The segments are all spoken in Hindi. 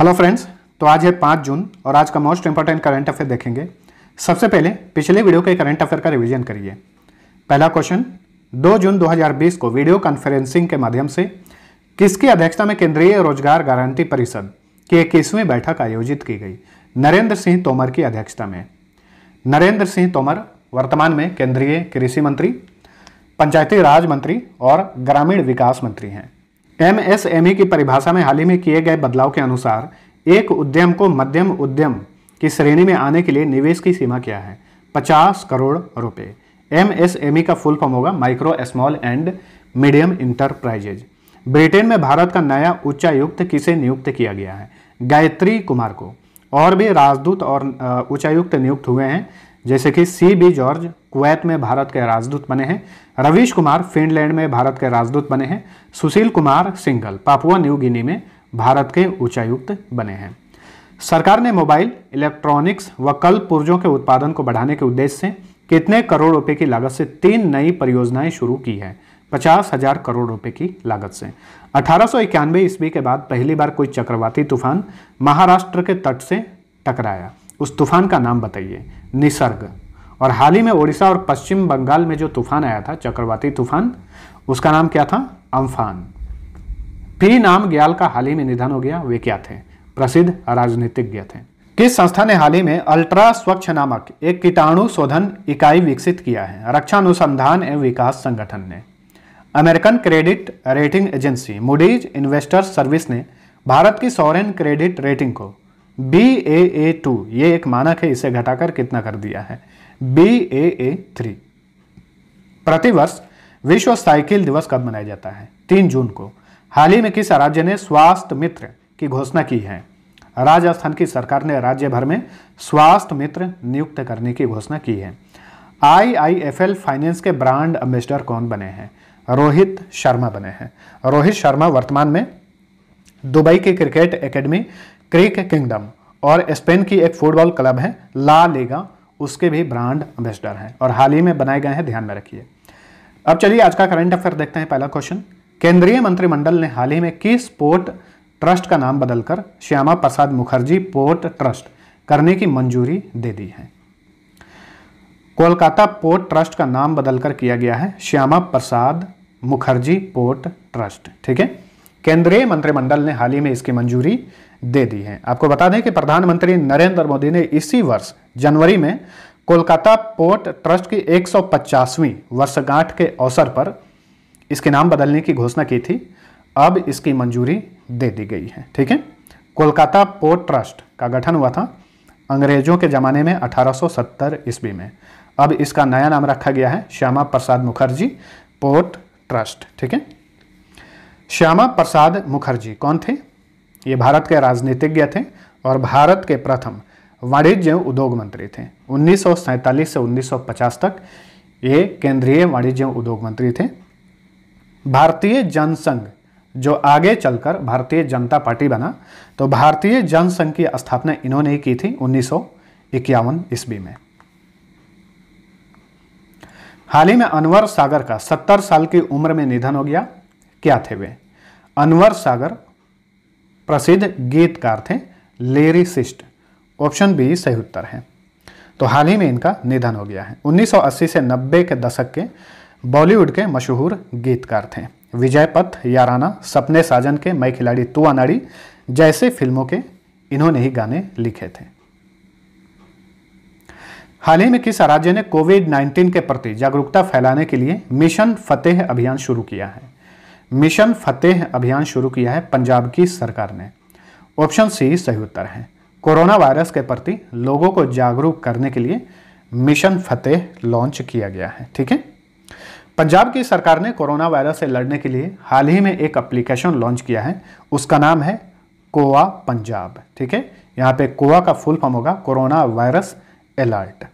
हेलो फ्रेंड्स तो आज है पाँच जून और आज का मोस्ट इंपॉर्टेंट करंट अफेयर देखेंगे सबसे पहले पिछले वीडियो के करंट अफेयर का रिवीजन करिए पहला क्वेश्चन 2 जून 2020 को वीडियो कॉन्फ्रेंसिंग के माध्यम से किसकी अध्यक्षता में केंद्रीय रोजगार गारंटी परिषद की इक्कीसवीं बैठक आयोजित की गई नरेंद्र सिंह तोमर की अध्यक्षता में नरेंद्र सिंह तोमर वर्तमान में केंद्रीय कृषि मंत्री पंचायती राज मंत्री और ग्रामीण विकास मंत्री हैं एमएसएमई की परिभाषा में हाल ही में किए गए बदलाव के अनुसार एक उद्यम को मध्यम उद्यम की श्रेणी में आने के लिए निवेश की सीमा क्या है 50 करोड़ रुपए एमएसएमई का फुल फॉर्म होगा micro small and medium enterprises Britain में भारत का नया उच्चायुक्त किसे नियुक्त किया गया है गायत्री कुमार को और भी राजदूत और उच्चायुक्त नियुक्त हुए हैं जैसे कि सी बी जॉर्ज कुवैत में भारत के राजदूत बने हैं रवीश कुमार फिनलैंड में भारत के राजदूत बने हैं Sushil Kumar Singla Papua New Guinea में भारत के उच्चायुक्त बने हैं सरकार ने मोबाइल इलेक्ट्रॉनिक्स व कल पुर्जों के उत्पादन को बढ़ाने के उद्देश्य से कितने करोड़ रुपए की लागत से तीन नई परियोजनाएं शुरू की है पचास हजार करोड़ रुपए की लागत से अठारह ईस्वी के बाद पहली बार कोई चक्रवाती तूफान महाराष्ट्र के तट से टकराया उस तूफान का नाम बताइए निसर्ग और हाल ही में ओडिशा और पश्चिम बंगाल में जो तूफान आया था चक्रवाती तूफान उसका नाम क्या था अम्फान पी नाम ग्याल का हाल ही में निधन हो गया वे क्या थे प्रसिद्ध राजनीतिज्ञ थे किस संस्था ने हाल ही में अल्ट्रा स्वच्छ नामक एक कीटाणु शोधन इकाई विकसित किया है रक्षा अनुसंधान एवं विकास संगठन ने American credit rating agency Moody's Investors Service ने भारत की सॉरेन क्रेडिट रेटिंग को बी ए ए टू ये एक मानक है इसे घटाकर कितना कर दिया है बी ए ए थ्री प्रतिवर्ष विश्व साइकिल दिवस कब मनाया जाता है तीन जून को हाल ही में किस राज्य ने स्वास्थ्य मित्र की घोषणा की है राजस्थान की सरकार ने राज्य भर में स्वास्थ्य मित्र नियुक्त करने की घोषणा की है आईआईएफएल फाइनेंस के ब्रांड एम्बेसडर कौन बने हैं रोहित शर्मा बने हैं रोहित शर्मा वर्तमान में दुबई की क्रिकेट एकेडमी क्रिक किंगडम और स्पेन की एक फुटबॉल क्लब है ला लेगा उसके भी ब्रांड एम्बेसडर हैं और हाल ही में बनाए गए हैं ध्यान में रखिए अब चलिए आज का करंट अफेयर देखते हैं पहला क्वेश्चन केंद्रीय मंत्रिमंडल ने हाल ही में किस पोर्ट ट्रस्ट का नाम बदलकर श्यामा प्रसाद मुखर्जी पोर्ट ट्रस्ट करने की मंजूरी दे दी है कोलकाता पोर्ट ट्रस्ट का नाम बदलकर किया गया है श्यामा प्रसाद मुखर्जी पोर्ट ट्रस्ट ठीक है केंद्रीय मंत्रिमंडल ने हाल ही में इसकी मंजूरी दे दी हैं आपको बता दें कि प्रधानमंत्री नरेंद्र मोदी ने इसी वर्ष जनवरी में कोलकाता पोर्ट ट्रस्ट की 150वीं वर्षगांठ के अवसर पर इसके नाम बदलने की घोषणा की थी अब इसकी मंजूरी दे दी गई है ठीक है कोलकाता पोर्ट ट्रस्ट का गठन हुआ था अंग्रेजों के ज़माने में 1870 ईस्वी में अब इसका नया नाम रखा गया है श्यामा प्रसाद मुखर्जी पोर्ट ट्रस्ट ठीक है श्यामा प्रसाद मुखर्जी कौन थे ये भारत के राजनीतिज्ञ थे और भारत के प्रथम वाणिज्य उद्योग मंत्री थे उन्नीस से 1950 तक ये केंद्रीय वाणिज्य उद्योग मंत्री थे भारतीय जनसंघ जो आगे चलकर भारतीय जनता पार्टी बना तो भारतीय जनसंघ की स्थापना इन्होंने ही की थी उन्नीस ईस्वी में हाल ही में अनवर सागर का 70 साल की उम्र में निधन हो गया क्या थे वे अनवर सागर प्रसिद्ध गीतकार थे लेरिसिस्ट ऑप्शन बी सही उत्तर है तो हाल ही में इनका निधन हो गया है 1980 से 90 के दशक के बॉलीवुड के मशहूर गीतकार थे विजय पथ याराना सपने साजन के मई खिलाड़ी तुआ नाड़ी जैसे फिल्मों के इन्होंने ही गाने लिखे थे हाल ही में किस राज्य ने कोविड 19 के प्रति जागरूकता फैलाने के लिए मिशन फतेह अभियान शुरू किया है मिशन फतेह अभियान शुरू किया है पंजाब की सरकार ने ऑप्शन सी सही उत्तर है कोरोना वायरस के प्रति लोगों को जागरूक करने के लिए मिशन फतेह लॉन्च किया गया है ठीक है पंजाब की सरकार ने कोरोना वायरस से लड़ने के लिए हाल ही में एक एप्लीकेशन लॉन्च किया है उसका नाम है कोआ पंजाब ठीक है यहाँ पे कोआ का फुल फॉर्म होगा कोरोना वायरस अलर्ट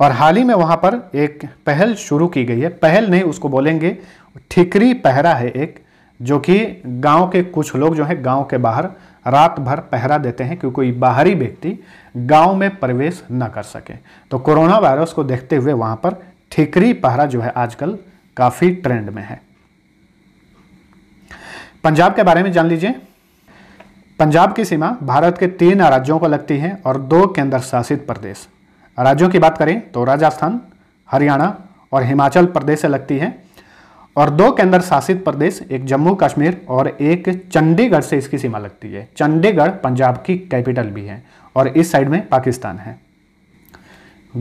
और हाल ही में वहाँ पर एक पहल शुरू की गई है पहल नहीं उसको बोलेंगे ठिकरी पहरा है एक जो कि गांव के कुछ लोग जो हैं गांव के बाहर रात भर पहरा देते हैं क्योंकि कोई बाहरी व्यक्ति गांव में प्रवेश न कर सके तो कोरोना वायरस को देखते हुए वहाँ पर ठिकरी पहरा जो है आजकल काफ़ी ट्रेंड में है पंजाब के बारे में जान लीजिए पंजाब की सीमा भारत के तीन राज्यों को लगती है और दो केंद्र शासित प्रदेश राज्यों की बात करें तो राजस्थान हरियाणा और हिमाचल प्रदेश से लगती है और दो केंद्र शासित प्रदेश एक जम्मू कश्मीर और एक चंडीगढ़ से इसकी सीमा लगती है चंडीगढ़ पंजाब की कैपिटल भी है और इस साइड में पाकिस्तान है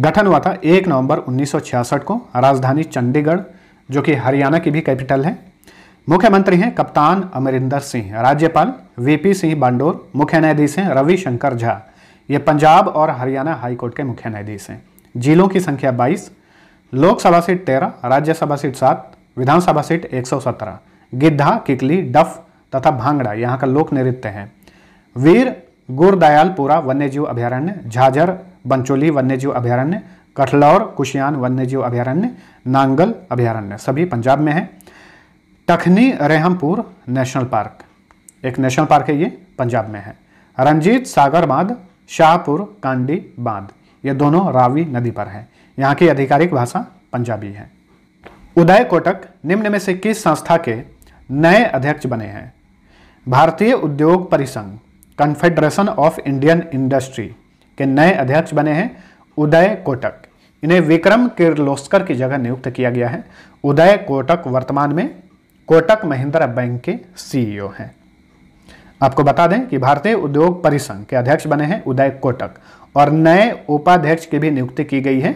गठन हुआ था 1 नवंबर 1966 को राजधानी चंडीगढ़ जो कि हरियाणा की भी कैपिटल है मुख्यमंत्री हैं कप्तान अमरिंदर सिंह राज्यपाल वीपी सिंह बांडोर मुख्य न्यायाधीश हैं रविशंकर झा ये पंजाब और हरियाणा हाईकोर्ट के मुख्य न्यायाधीश हैं जिलों की संख्या बाईस लोकसभा सीट तेरह राज्यसभा सीट सात विधानसभा सीट सत्रह गिद्धा किकली डफ तथा भांगड़ा यहाँ का लोक नृत्य है वीर गुरदयालपुरा वन्यजीव अभ्यारण्य झाझर बंचोली वन्यजीव अभ्यारण्य कठलौर कुशियान वन्यजीव अभ्यारण्य नांगल अभ्यारण्य सभी पंजाब में है टखनी रेहमपुर नेशनल पार्क एक नेशनल पार्क है ये पंजाब में है रंजीत सागर बांध शाहपुर कांडी बांध ये दोनों रावी नदी पर हैं यहाँ की आधिकारिक भाषा पंजाबी है उदय कोटक निम्न में से किस संस्था के नए अध्यक्ष बने हैं भारतीय उद्योग परिसंघ कन्फेडरेशन ऑफ इंडियन इंडस्ट्री के नए अध्यक्ष बने हैं उदय कोटक इन्हें विक्रम किर्लोस्कर की जगह नियुक्त किया गया है उदय कोटक वर्तमान में कोटक महिंद्रा बैंक के सीईओ e हैं आपको बता दें कि भारतीय उद्योग परिसंघ के अध्यक्ष बने हैं उदय कोटक और नए उपाध्यक्ष की भी नियुक्ति की गई है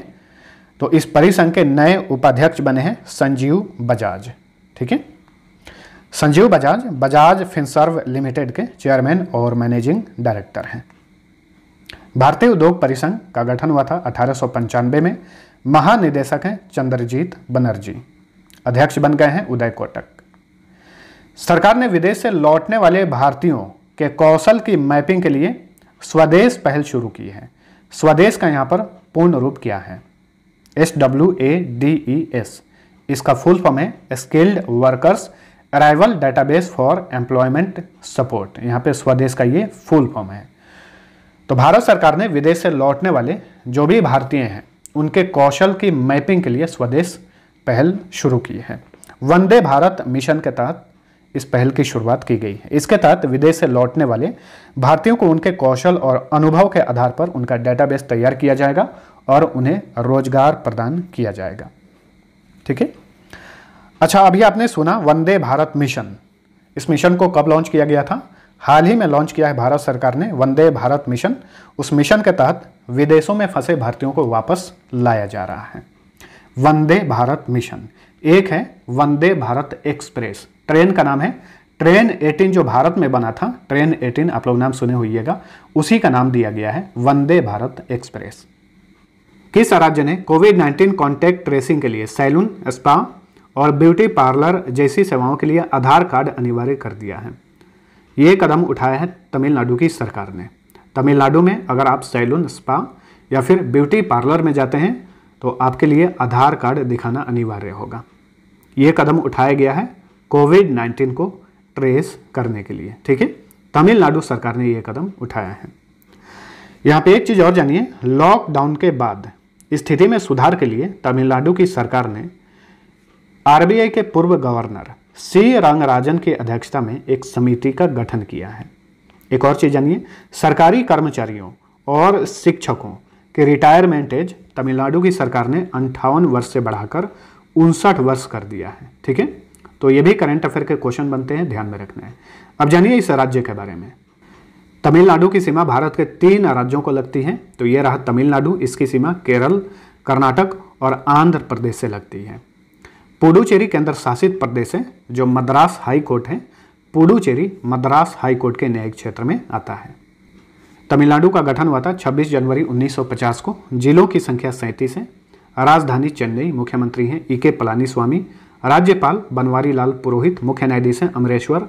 तो इस परिसंघ के नए उपाध्यक्ष बने हैं संजीव बजाज ठीक है संजीव बजाज बजाज फिनसर्व लिमिटेड के चेयरमैन और मैनेजिंग डायरेक्टर हैं भारतीय उद्योग परिसंघ का गठन हुआ था अठारह में महानिदेशक हैं चंद्रजीत बनर्जी अध्यक्ष बन गए हैं उदय कोटक सरकार ने विदेश से लौटने वाले भारतीयों के कौशल की मैपिंग के लिए स्वदेश पहल शुरू की है स्वदेश का यहाँ पर पूर्ण रूप क्या है S W A D E S इसका फुल फॉर्म है skilled workers arrival database for employment support यहाँ पे स्वदेश का ये फुल फॉर्म है तो भारत सरकार ने विदेश से लौटने वाले जो भी भारतीय हैं उनके कौशल की मैपिंग के लिए स्वदेश पहल शुरू की है वंदे भारत मिशन के तहत इस पहल की शुरुआत की गई है इसके तहत विदेश से लौटने वाले भारतीयों को उनके कौशल और अनुभव के आधार पर उनका डेटाबेस तैयार किया जाएगा और उन्हें रोजगार प्रदान किया जाएगा ठीक है अच्छा अभी आपने सुना वंदे भारत मिशन इस मिशन को कब लॉन्च किया गया था हाल ही में लॉन्च किया है भारत सरकार ने वंदे भारत मिशन उस मिशन के तहत विदेशों में फंसे भारतीयों को वापस लाया जा रहा है वंदे भारत मिशन एक है वंदे भारत एक्सप्रेस ट्रेन का नाम है ट्रेन 18 जो भारत में बना था ट्रेन 18 आप लोग नाम सुने होइएगा उसी का नाम दिया गया है वंदे भारत एक्सप्रेस किस राज्य ने कोविड 19 कॉन्टैक्ट ट्रेसिंग के लिए सैलून स्पा और ब्यूटी पार्लर जैसी सेवाओं के लिए आधार कार्ड अनिवार्य कर दिया है ये कदम उठाया है तमिलनाडु की सरकार ने तमिलनाडु में अगर आप सैलून स्पा या फिर ब्यूटी पार्लर में जाते हैं तो आपके लिए आधार कार्ड दिखाना अनिवार्य होगा ये कदम उठाया गया है कोविड 19 को ट्रेस करने के लिए ठीक है तमिलनाडु सरकार ने यह कदम उठाया है यहाँ पे एक चीज़ और जानिए लॉकडाउन के बाद स्थिति में सुधार के लिए तमिलनाडु की सरकार ने आरबीआई के पूर्व गवर्नर सी रंगराजन की अध्यक्षता में एक समिति का गठन किया है एक और चीज़ जानिए सरकारी कर्मचारियों और शिक्षकों के रिटायरमेंट एज तमिलनाडु की सरकार ने अंठावन वर्ष से बढ़ाकर उनसठ वर्ष कर दिया है ठीक है तो ये भी करंट अफेयर के क्वेश्चन बनते हैं ध्यान में रखना है अब जानिए इस राज्य के बारे में तमिलनाडु की सीमा भारत के तीन राज्यों को लगती है तो ये रहा तमिलनाडु इसकी सीमा केरल कर्नाटक और आंध्र प्रदेश से लगती है पुडुचेरी केंद्र शासित प्रदेश है जो मद्रास हाई कोर्ट है पुडुचेरी मद्रास हाई कोर्ट के न्यायिक क्षेत्र में आता है तमिलनाडु का गठन हुआ था 26 जनवरी 1950 को जिलों की संख्या सैंतीस है राजधानी चेन्नई मुख्यमंत्री हैं ई के पलानी स्वामी राज्यपाल बनवारी लाल पुरोहित मुख्य न्यायाधीश हैं अमरेश्वर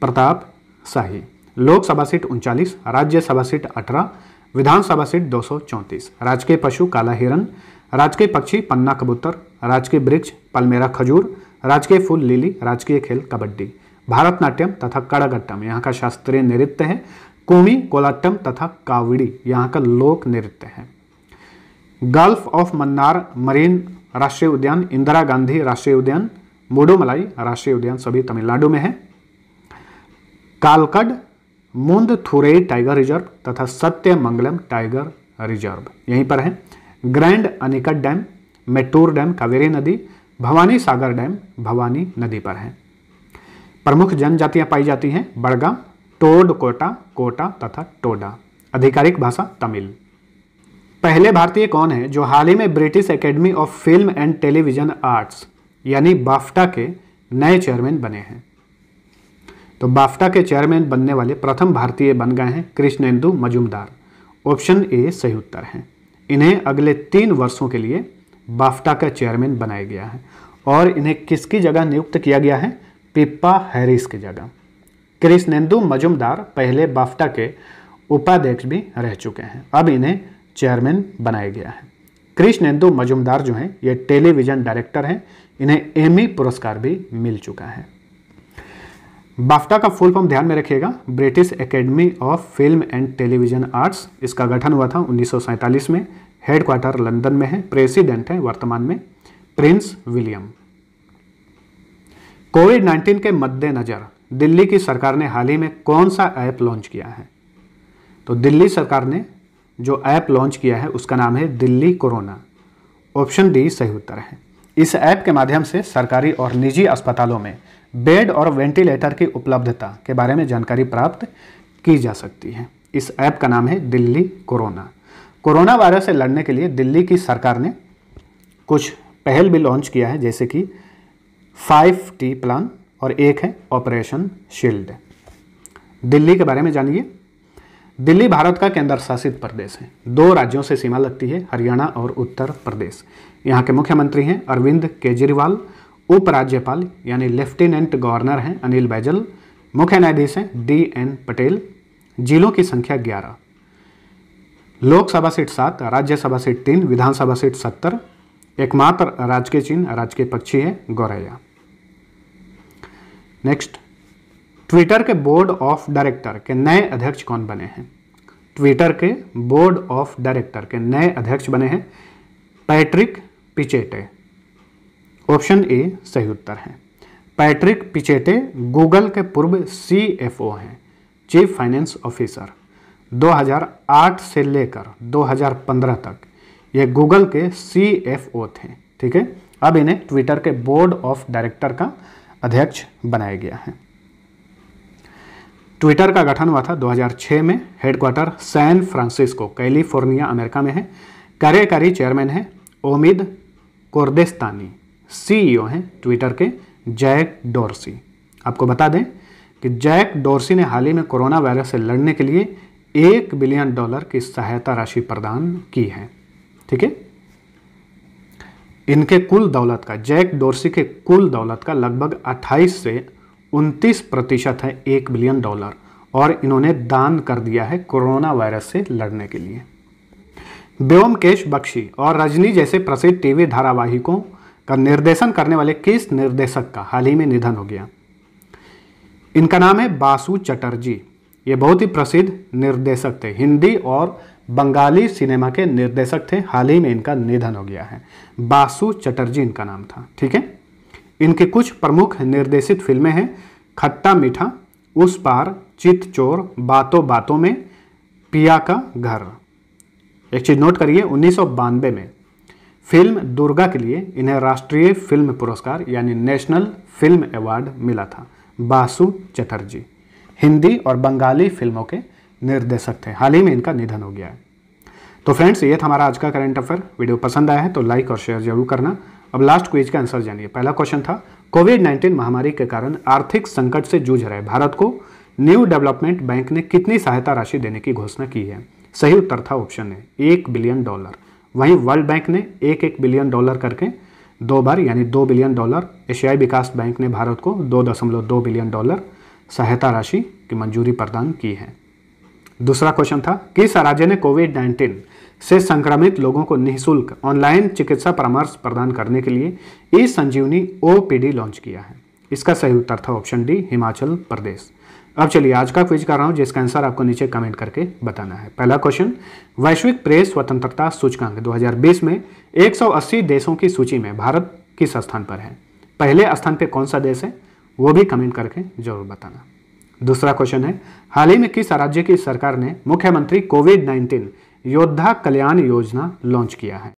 प्रताप शाही लोकसभा सीट उनचालीस राज्यसभा सीट अठारह विधानसभा सीट दो राजकीय पशु काला हिरन राजकीय पक्षी पन्ना कबूतर राजकीय वृक्ष पलमेरा खजूर राजकीय फूल लीली राजकीय खेल कबड्डी भारतनाट्यम तथा कड़ागट्टम यहाँ का शास्त्रीय नृत्य है कोमी कोलाट्टम तथा कावड़ी यहाँ का लोक नृत्य है गल्फ ऑफ मन्नार मरीन राष्ट्रीय उद्यान इंदिरा गांधी राष्ट्रीय उद्यान मोडोमलाई राष्ट्रीय उद्यान सभी तमिलनाडु में है कालकड मुंद थुरे टाइगर रिजर्व तथा सत्यमंगलम टाइगर रिजर्व यहीं पर है Grand Anicut dam Mettur dam Kaveri नदी भवानी सागर डैम भवानी नदी पर है प्रमुख जनजातियां पाई जाती हैं बड़गाम टोड कोटा कोटा तथा टोडा आधिकारिक भाषा तमिल पहले भारतीय कौन है जो हाल ही में British Academy of Film and Television Arts यानी बाफ्टा के नए चेयरमैन बने हैं तो बाफ्टा के चेयरमैन बनने वाले प्रथम भारतीय बन गए हैं कृष्णेंदु मजुमदार ऑप्शन ए सही उत्तर है इन्हें अगले तीन वर्षों के लिए बाफ्टा का चेयरमैन बनाया गया है और इन्हें किसकी जगह नियुक्त किया गया है पिप्पा हैरिस की जगह कृष्णेंदु मजुमदार पहले बाफ्टा के उपाध्यक्ष भी रह चुके हैं अब इन्हें चेयरमैन बनाया गया है कृष्णेंदु मजुमदार जो हैं ये टेलीविज़न डायरेक्टर हैं इन्हें एमी पुरस्कार भी मिल चुका है बाफ्टा का फुल फॉर्म ध्यान में रखिएगा British Academy of Film and Television Arts इसका गठन हुआ था उन्नीस में हेडक्वार्टर लंदन में है प्रेसिडेंट है वर्तमान में प्रिंस विलियम कोविड 19 के मद्देनज़र दिल्ली की सरकार ने हाल ही में कौन सा ऐप लॉन्च किया है तो दिल्ली सरकार ने जो ऐप लॉन्च किया है उसका नाम है दिल्ली कोरोना ऑप्शन डी सही उत्तर है इस ऐप के माध्यम से सरकारी और निजी अस्पतालों में बेड और वेंटिलेटर की उपलब्धता के बारे में जानकारी प्राप्त की जा सकती है इस ऐप का नाम है दिल्ली कोरोना कोरोना वायरस से लड़ने के लिए दिल्ली की सरकार ने कुछ पहल भी लॉन्च किया है जैसे कि फाइव टी प्लान और एक है ऑपरेशन शील्ड दिल्ली के बारे में जानिए दिल्ली भारत का केंद्र शासित प्रदेश है दो राज्यों से सीमा लगती है हरियाणा और उत्तर प्रदेश यहाँ के मुख्यमंत्री हैं अरविंद केजरीवाल उपराज्यपाल यानी लेफ्टिनेंट गवर्नर हैं अनिल बैजल मुख्य न्यायाधीश हैं डी एन पटेल जिलों की संख्या ग्यारह लोकसभा सीट सात राज्यसभा सीट तीन विधानसभा सीट सत्तर एकमात्र राजकीय चिन्ह राजकीय पक्षी है गौरैया नेक्स्ट ट्विटर के बोर्ड ऑफ डायरेक्टर के नए अध्यक्ष कौन बने हैं ट्विटर के बोर्ड ऑफ डायरेक्टर के नए अध्यक्ष बने हैं पैट्रिक पिचेटे ऑप्शन ए सही उत्तर है पैट्रिक पिचेटे गूगल के पूर्व सीएफओ हैं चीफ फाइनेंस ऑफिसर 2008 से लेकर 2015 तक ये गूगल के सीएफओ थे ठीक है अब इन्हें ट्विटर के बोर्ड ऑफ डायरेक्टर का अध्यक्ष बनाया गया है ट्विटर का गठन हुआ था 2006 में headquarter San Francisco California America में है कार्यकारी चेयरमैन है ओमिद कोर्देस्तानी सीईओ हैं ट्विटर के जैक डोरसी आपको बता दें कि जैक डोरसी ने हाल ही में कोरोना वायरस से लड़ने के लिए एक बिलियन डॉलर की सहायता राशि प्रदान की है ठीक है इनके कुल दौलत का जैक डोरसी के कुल दौलत का लगभग 28 से उनतीस प्रतिशत है एक बिलियन डॉलर और इन्होंने दान कर दिया है कोरोना वायरस से लड़ने के लिए व्योमकेश बख्शी और रजनी जैसे प्रसिद्ध टीवी धारावाहिकों का निर्देशन करने वाले किस निर्देशक का हाल ही में निधन हो गया इनका नाम है बासु चटर्जी ये बहुत ही प्रसिद्ध निर्देशक थे हिंदी और बंगाली सिनेमा के निर्देशक थे हाल ही में इनका निधन हो गया है बासु चटर्जी इनका नाम था ठीक है इनके कुछ प्रमुख निर्देशित फिल्में हैं खट्टा मीठा उस पार चित चोर बातों बातों में पिया का घर एक चीज़ नोट करिए उन्नीस में फिल्म दुर्गा के लिए इन्हें राष्ट्रीय फिल्म पुरस्कार यानी नेशनल फिल्म अवार्ड मिला था बासु चटर्जी हिंदी और बंगाली फिल्मों के निर्देशक थे हाल ही में इनका निधन हो गया है तो फ्रेंड्स ये था हमारा आज का करंट अफेयर वीडियो पसंद आया है तो लाइक और शेयर जरूर करना अब लास्ट क्वेज का आंसर जानिए पहला क्वेश्चन था कोविड 19 महामारी के कारण आर्थिक संकट से जूझ रहे भारत को न्यू डेवलपमेंट बैंक ने कितनी सहायता राशि देने की घोषणा की है सही उत्तर था ऑप्शन ए एक बिलियन डॉलर वहीं वर्ल्ड बैंक ने एक एक बिलियन डॉलर करके दो बार यानी दो बिलियन डॉलर एशियाई विकास बैंक ने भारत को दो दशमलव दो बिलियन डॉलर सहायता राशि की मंजूरी प्रदान की है दूसरा क्वेश्चन था किस राज्य ने कोविड नाइन्टीन से संक्रमित लोगों को निःशुल्क ऑनलाइन चिकित्सा परामर्श प्रदान करने के लिए ई संजीवनी ओ लॉन्च किया है इसका सही उत्तर था ऑप्शन डी हिमाचल प्रदेश अब चलिए आज का क्विज कर रहा हूँ जिसका आंसर आपको नीचे कमेंट करके बताना है पहला क्वेश्चन वैश्विक प्रेस स्वतंत्रता सूचकांक 2020 में 180 देशों की सूची में भारत किस स्थान पर है पहले स्थान पे कौन सा देश है वो भी कमेंट करके जरूर बताना दूसरा क्वेश्चन है हाल ही में किस राज्य की सरकार ने मुख्यमंत्री कोविड नाइन्टीन योद्धा कल्याण योजना लॉन्च किया है